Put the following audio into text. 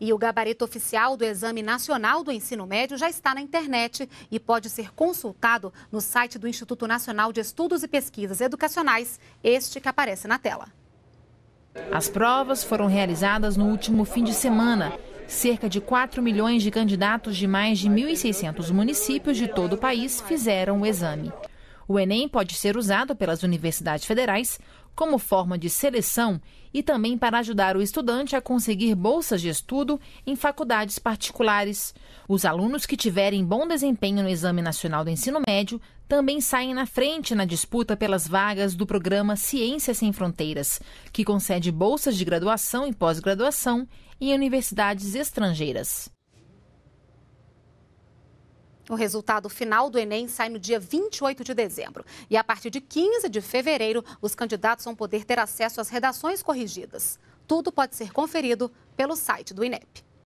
E o gabarito oficial do Exame Nacional do Ensino Médio já está na internet e pode ser consultado no site do Instituto Nacional de Estudos e Pesquisas Educacionais, este que aparece na tela. As provas foram realizadas no último fim de semana. Cerca de 4 milhões de candidatos de mais de 1.600 municípios de todo o país fizeram o exame. O Enem pode ser usado pelas universidades federais como forma de seleção e também para ajudar o estudante a conseguir bolsas de estudo em faculdades particulares. Os alunos que tiverem bom desempenho no Exame Nacional do Ensino Médio também saem na frente na disputa pelas vagas do programa Ciências Sem Fronteiras, que concede bolsas de graduação e pós-graduação em universidades estrangeiras. O resultado final do Enem sai no dia 28 de dezembro. E a partir de 15 de fevereiro, os candidatos vão poder ter acesso às redações corrigidas. Tudo pode ser conferido pelo site do INEP.